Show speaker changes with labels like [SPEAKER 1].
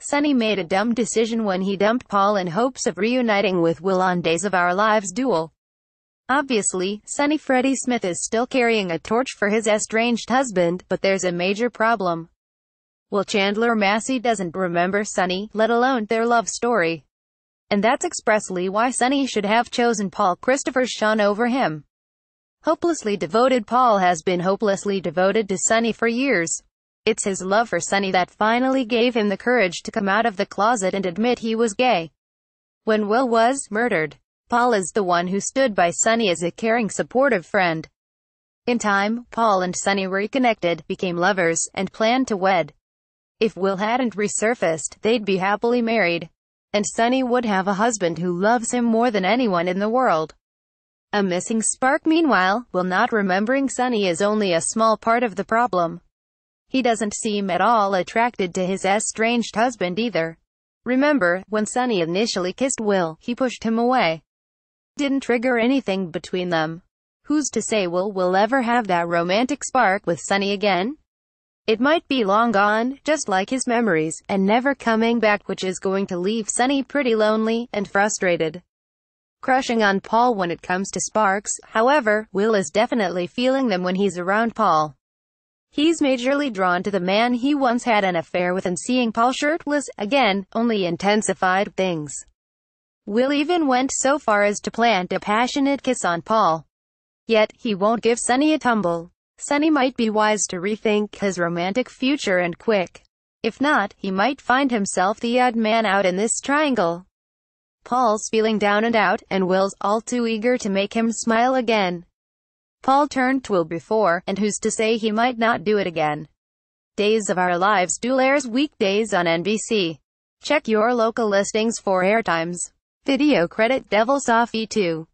[SPEAKER 1] Sonny made a dumb decision when he dumped Paul in hopes of reuniting with Will on Days of Our Lives duel. Obviously, Sonny Freddie Smith is still carrying a torch for his estranged husband, but there's a major problem. Well Chandler Massey doesn't remember Sonny, let alone their love story. And that's expressly why Sonny should have chosen Paul Christopher Sean over him. Hopelessly devoted Paul has been hopelessly devoted to Sonny for years. It's his love for Sunny that finally gave him the courage to come out of the closet and admit he was gay. When Will was murdered, Paul is the one who stood by Sunny as a caring supportive friend. In time, Paul and Sunny reconnected, became lovers, and planned to wed. If Will hadn't resurfaced, they'd be happily married. And Sunny would have a husband who loves him more than anyone in the world. A missing spark meanwhile, Will not remembering Sunny is only a small part of the problem. He doesn't seem at all attracted to his estranged husband either. Remember, when Sonny initially kissed Will, he pushed him away. Didn't trigger anything between them. Who's to say Will will ever have that romantic spark with Sonny again? It might be long gone, just like his memories, and never coming back which is going to leave Sonny pretty lonely and frustrated. Crushing on Paul when it comes to sparks, however, Will is definitely feeling them when he's around Paul. He's majorly drawn to the man he once had an affair with and seeing Paul shirtless, again, only intensified things. Will even went so far as to plant a passionate kiss on Paul. Yet, he won't give Sonny a tumble. Sonny might be wise to rethink his romantic future and quick. If not, he might find himself the odd man out in this triangle. Paul's feeling down and out, and Will's all too eager to make him smile again. Paul turned twill before, and who's to say he might not do it again? Days of Our Lives dual airs weekdays on NBC. Check your local listings for airtimes. Video credit Devil Soft 2